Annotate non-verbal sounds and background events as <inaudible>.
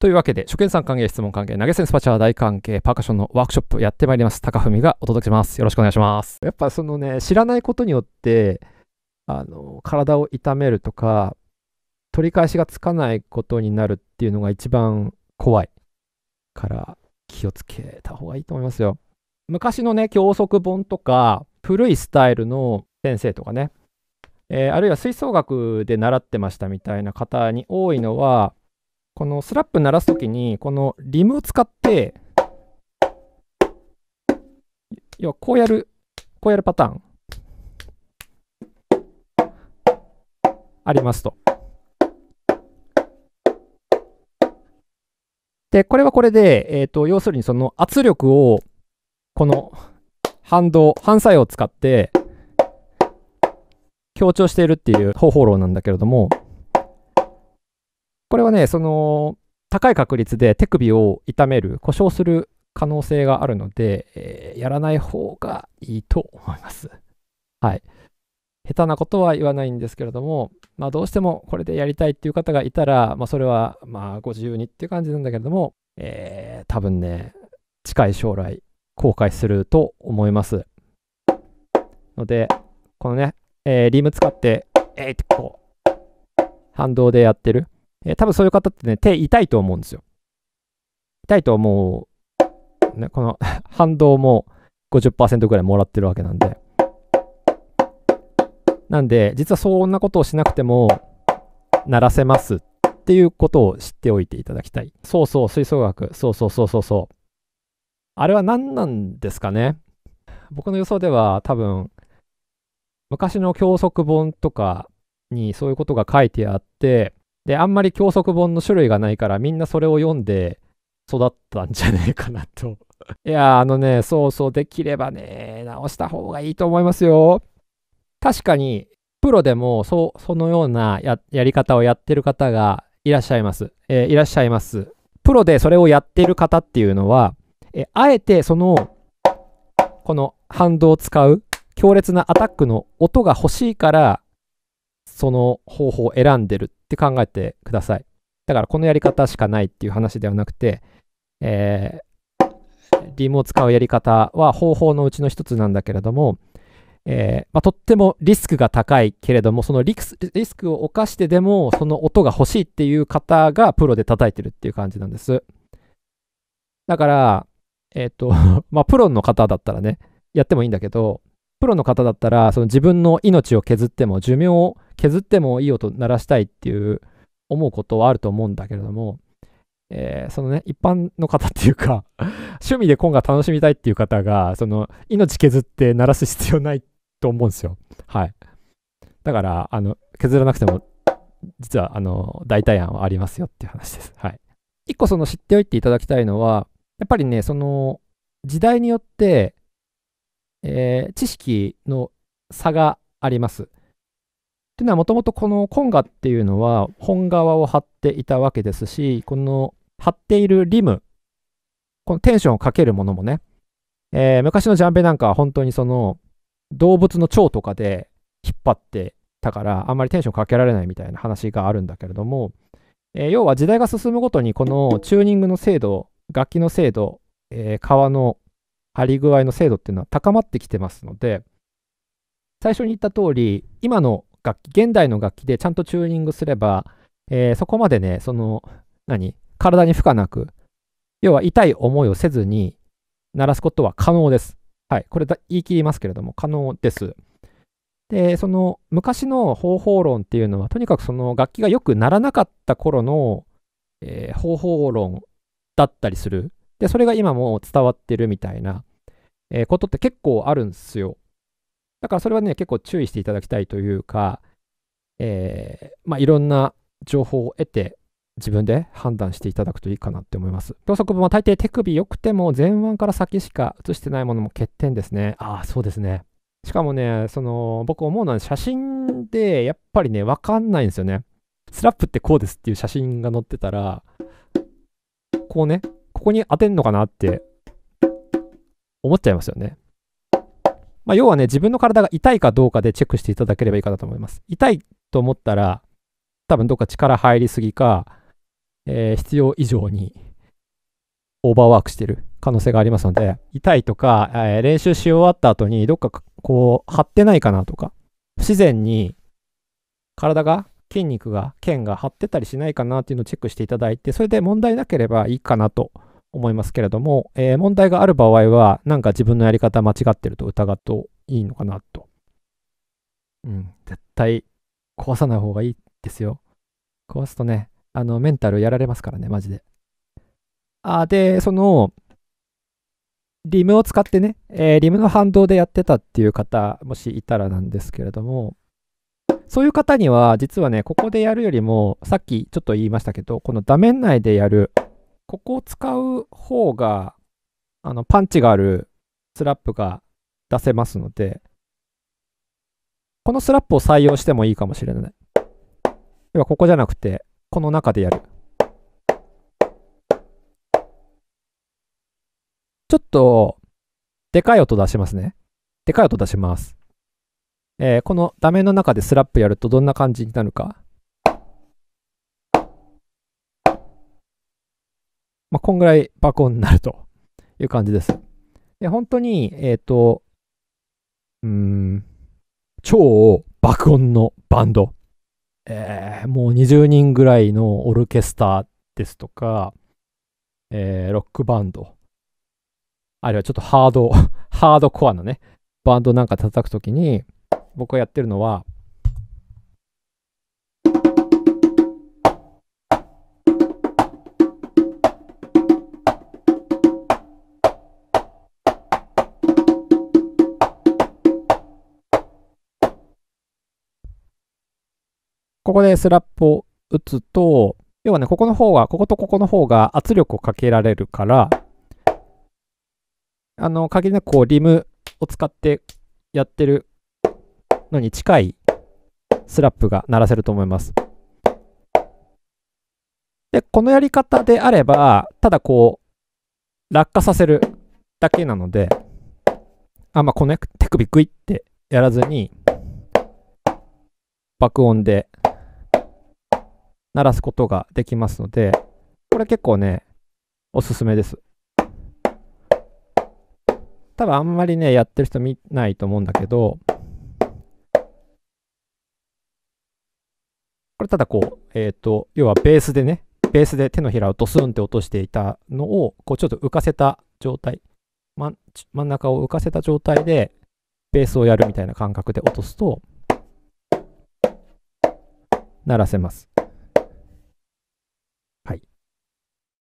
というわけで、初見さん歓迎、質問関係、投げ銭スパチャー大歓迎、パーカッションのワークショップやってまいります。高文がお届けします。よろしくお願いします。やっぱそのね、知らないことによって、あの、体を痛めるとか、取り返しがつかないことになるっていうのが一番怖いから気をつけた方がいいと思いますよ。昔のね、教則本とか、古いスタイルの先生とかね、えー、あるいは吹奏楽で習ってましたみたいな方に多いのは、このスラップ鳴らすときにこのリムを使って要はこうやるこうやるパターンありますと。で、これはこれで、えっ、ー、と、要するにその圧力を、この反動、反作用を使って、強調しているっていう方法論なんだけれども、これはね、その、高い確率で手首を痛める、故障する可能性があるので、えー、やらない方がいいと思います。はい。下手なことは言わないんですけれども、まあ、どうしてもこれでやりたいっていう方がいたら、まあ、それはまあご自由にっていう感じなんだけれども、えー、多分ね、近い将来後悔すると思います。ので、このね、えー、リム使って、えい、ってこう、反動でやってる。えー、多分そういう方ってね、手痛いと思うんですよ。痛いと思う、ね、この <laughs> 反動も50%ぐらいもらってるわけなんで。なんで、実はそんなことをしなくても、鳴らせますっていうことを知っておいていただきたい。そうそう、吹奏楽。そうそうそうそうそう。あれは何なんですかね僕の予想では多分、昔の教則本とかにそういうことが書いてあって、で、あんまり教則本の種類がないから、みんなそれを読んで育ったんじゃねえかなと。<laughs> いや、あのね、そうそう、できればね、直した方がいいと思いますよ。確かに、プロでも、そ、そのようなやり方をやってる方がいらっしゃいます。えー、いらっしゃいます。プロでそれをやっている方っていうのは、えー、あえてその、この反動を使う強烈なアタックの音が欲しいから、その方法を選んでるって考えてください。だからこのやり方しかないっていう話ではなくて、えー、リムを使うやり方は方法のうちの一つなんだけれども、えー、まあ、とってもリスクが高いけれどもそのリスクを冒してでもその音が欲しいっていう方がプロで叩いてるっていう感じなんですだからえっ、ー、とまあプロの方だったらねやってもいいんだけどプロの方だったら、その自分の命を削っても、寿命を削ってもいい音鳴らしたいっていう思うことはあると思うんだけれども、えー、そのね、一般の方っていうか <laughs> 趣味で今が楽しみたいっていう方が、その命削って鳴らす必要ないと思うんですよ。はい。だから、あの、削らなくても、実は、あの、代替案はありますよっていう話です。はい。一個その知っておいていただきたいのは、やっぱりね、その、時代によって、えー、知識の差があります。というのはもともとこのコンガっていうのは本側を張っていたわけですしこの張っているリムこのテンションをかけるものもね、えー、昔のジャンベなんかは本当にその動物の腸とかで引っ張ってたからあんまりテンションかけられないみたいな話があるんだけれども、えー、要は時代が進むごとにこのチューニングの精度楽器の精度、えー、革の張り具合の精度っていうのは高まってきてますので最初に言った通り今の楽器現代の楽器でちゃんとチューニングすれば、えー、そこまでねその何体に負荷なく要は痛い思いをせずに鳴らすことは可能です。はい、これ言い切りますけれども可能です。でその昔の方法論っていうのはとにかくその楽器がよくならなかった頃の、えー、方法論だったりするで、それが今も伝わってるみたいな、えー、ことって結構あるんですよ。だからそれはね、結構注意していただきたいというか、えー、まあ、いろんな情報を得て、自分で判断していただくといいかなって思います。教則本は大抵手首良くても前腕から先しか写してないものも欠点ですね。ああ、そうですね。しかもね、その、僕思うのは写真でやっぱりね、わかんないんですよね。スラップってこうですっていう写真が載ってたら、こうね、ここに当てんのかなって思っちゃいますよね。まあ、要はね、自分の体が痛いかどうかでチェックしていただければいいかなと思います。痛いと思ったら、多分どっか力入りすぎか、えー、必要以上にオーバーワークしてる可能性がありますので、痛いとか、えー、練習し終わった後にどっかこう張ってないかなとか、不自然に体が筋肉が腱が張ってたりしないかなっていうのをチェックしていただいて、それで問題なければいいかなと思いますけれども、えー、問題がある場合は、なんか自分のやり方間違ってると疑うといいのかなと。うん、絶対壊さない方がいいですよ。壊すとね、あの、メンタルやられますからね、マジで。あ、で、その、リムを使ってね、えー、リムの反動でやってたっていう方、もしいたらなんですけれども、そういう方には、実はね、ここでやるよりも、さっきちょっと言いましたけど、この画面内でやるここを使う方が、あの、パンチがあるスラップが出せますので、このスラップを採用してもいいかもしれない。ではここじゃなくて、この中でやる。ちょっと、でかい音出しますね。でかい音出します。えー、この画面の中でスラップやるとどんな感じになるか。まあ、こんぐらい爆音になるという感じです。で、本当に、えっ、ー、と、うん、超爆音のバンド。えー、もう20人ぐらいのオルケスターですとか、えー、ロックバンド。あるいはちょっとハード、ハードコアのね、バンドなんか叩くときに、僕がやってるのは、ここでスラップを打つと、要はね、ここの方が、こことここの方が圧力をかけられるから、あの、限りなくこう、リムを使ってやってるのに近いスラップが鳴らせると思います。で、このやり方であれば、ただこう、落下させるだけなので、あんまあ、この手首グイってやらずに、爆音で鳴らすことができますので、これ結構ね、おすすめです。多分あんまりね、やってる人見ないと思うんだけど、これただこう、えっ、ー、と、要はベースでね、ベースで手のひらをドスンって落としていたのを、こうちょっと浮かせた状態、真真ん中を浮かせた状態で、ベースをやるみたいな感覚で落とすと、鳴らせます。